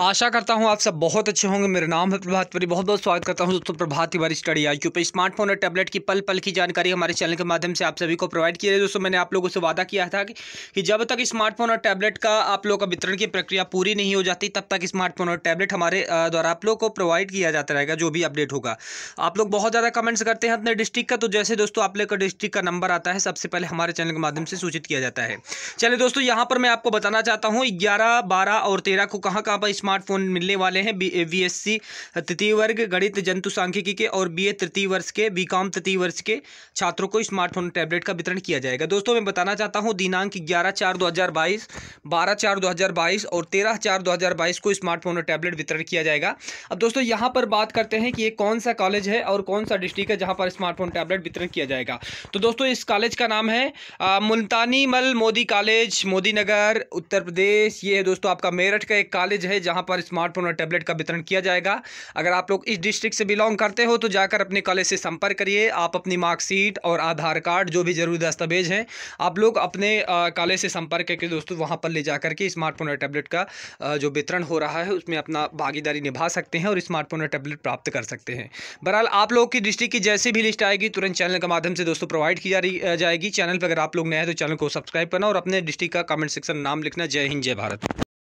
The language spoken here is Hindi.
आशा करता हूं आप सब बहुत अच्छे होंगे मेरा नाम है प्रभात परी बहुत बहुत स्वागत करता हूं दोस्तों Prabhat Tiwari study I Q पर स्मार्टफोन और टैबलेट की पल पल की जानकारी हमारे चैनल के माध्यम से आप सभी को प्रोवाइड की है दोस्तों मैंने आप लोगों से वादा किया था कि, कि जब तक स्मार्टफोन और टैबलेट का आप लोगों का वितरण की प्रक्रिया पूरी नहीं हो जाती तब तक स्मार्टफोन और टैबलेट हमारे द्वारा आप लोग को प्रोवाइड किया जाता रहेगा जो भी अपडेट होगा आप लोग बहुत ज़्यादा कमेंट्स करते हैं अपने डिस्ट्रिक्ट का तो जैसे दोस्तों आप लोग का डिस्ट्रिक्ट का नंबर आता है सबसे पहले हमारे चैनल के माध्यम से सूचित किया जाता है चलिए दोस्तों यहाँ पर मैं आपको बताना चाहता हूँ ग्यारह बारह और तेरह को कहाँ कहाँ पर स्मार्टफोन मिलने वाले हैं बी एस सी तृतीय वर्ग गणित जंतु सांख्यिकी के और बीए तृतीय वर्ष के बीकॉम तृतीय वर्ष के छात्रों को स्मार्टफोन टैबलेट का वितरण किया जाएगा दोस्तों मैं बताना चाहता हूँ दिनांक ग्यारह चार दो हज़ार बाईस बारह चार दो हज़ार बाईस और तेरह चार दो हज़ार बाईस को स्मार्टफोन और टैबलेट वितरण किया जाएगा अब दोस्तों यहाँ पर बात करते हैं कि ये कौन सा कॉलेज है और कौन सा डिस्ट्रिक्ट है जहाँ पर स्मार्टफोन टैबलेट वितरण किया जाएगा तो दोस्तों इस कॉलेज का नाम है मुल्तानी मल मोदी कॉलेज मोदी नगर उत्तर प्रदेश ये है दोस्तों आपका मेरठ का एक कॉलेज है जहाँ यहाँ पर स्मार्टफोन और टैबलेट का वितरण किया जाएगा अगर आप लोग इस डिस्ट्रिक्ट से बिलोंग करते हो तो जाकर अपने कॉलेज से संपर्क करिए आप अपनी मार्कशीट और आधार कार्ड जो भी ज़रूरी दस्तावेज हैं आप लोग अपने कॉलेज से संपर्क करके दोस्तों वहाँ पर ले जा करके स्मार्टफोन और टैबलेट का जो वितरण हो रहा है उसमें अपना भागीदारी निभा सकते हैं और स्मार्टफोन और टैबलेट प्राप्त कर सकते हैं बहरहाल आप लोगों की डिस्ट्रिक्ट की जैसी भी लिस्ट आएगी तुरंत चैनल के माध्यम से दोस्तों प्रोवाइड की जा जाएगी चैनल पर अगर आप लोग नए हैं तो चैनल को सब्सक्राइब करना और अपने डिस्ट्रिक्ट का कमेंट सेक्शन नाम लिखना जय हिंद जय भारत